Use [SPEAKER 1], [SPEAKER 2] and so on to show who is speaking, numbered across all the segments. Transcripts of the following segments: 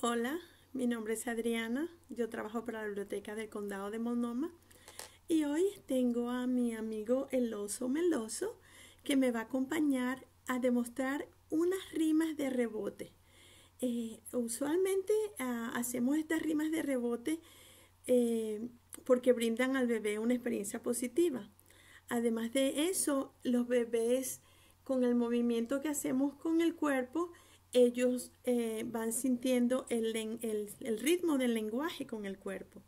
[SPEAKER 1] Hola, mi nombre es Adriana, yo trabajo para la Biblioteca del Condado de Monoma y hoy tengo a mi amigo el oso meloso que me va a acompañar a demostrar unas rimas de rebote. Eh, usualmente ah, hacemos estas rimas de rebote eh, porque brindan al bebé una experiencia positiva. Además de eso, los bebés con el movimiento que hacemos con el cuerpo, ellos eh, van sintiendo el, ritmo del lenguaje con el cuerpo.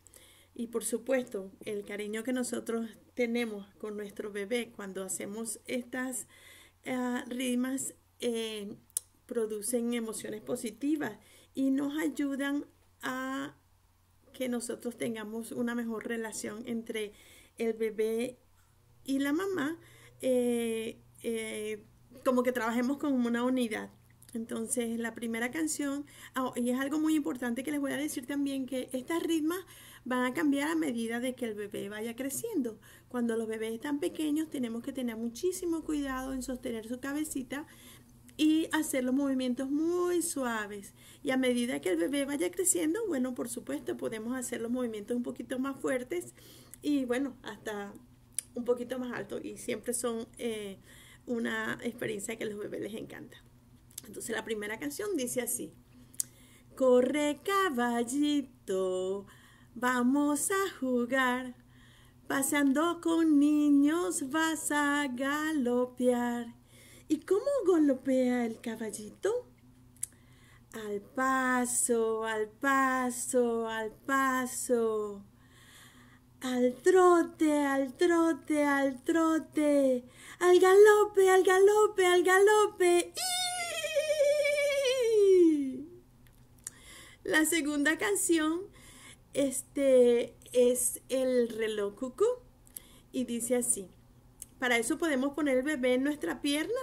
[SPEAKER 1] Y por supuesto, el cariño que nosotros tenemos con nuestro bebé cuando hacemos estas eh, rimas eh, producen emociones positivas y nos ayudan a que nosotros tengamos una mejor relación entre el bebé y la mamá, como que trabajemos como una unidad. Entonces, la primera canción, ah, oh, y es algo muy importante que les voy a decir también, que estas ritmas van a cambiar a medida de que el bebé vaya creciendo. Cuando los bebés están pequeños tenemos que tener muchísimo cuidado en sostener su cabecita y hacer los movimientos muy suaves. Y a medida que el bebé vaya creciendo, bueno, por supuesto, podemos hacer los movimientos un poquito más fuertes y bueno, hasta un poquito más alto. Y siempre son eh, una experiencia que a los bebés les encanta. Entonces la primera canción dice así. Corre caballito, vamos a jugar. Paseando con niños vas a galopear. ¿Y cómo golpea el caballito? Al paso, al paso, al paso. Al trote, al trote, al trote. Al galope, al galope, al galope. ¡Y! La segunda canción este, es El reloj cucú y dice así. Para eso podemos poner el bebé en nuestra pierna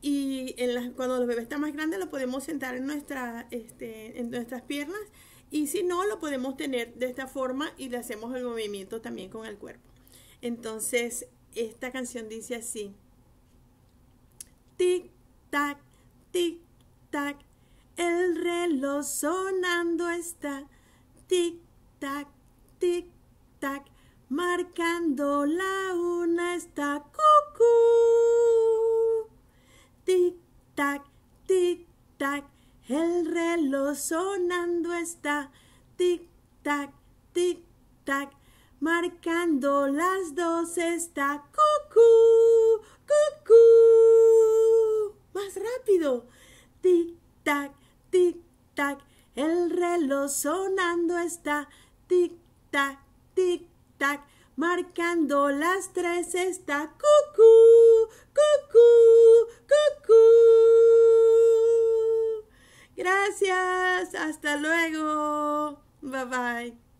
[SPEAKER 1] y cuando el bebé está más grande lo podemos sentar en, este, en nuestras piernas y si no lo podemos tener de esta forma y le hacemos el movimiento también con el cuerpo. Entonces esta canción dice así. Tic tac, tic tac, el reloj sonando está, tic-tac, tic-tac, marcando la una está, cucú. Tic-tac, tic-tac, el reloj sonando está, tic-tac, tic-tac, marcando las dos está, cucú, cucú. Más rápido, tic-tac el reloj sonando está, tic-tac, tic-tac, marcando las tres está, cucú, cucú, cucú. Gracias, hasta luego. Bye bye.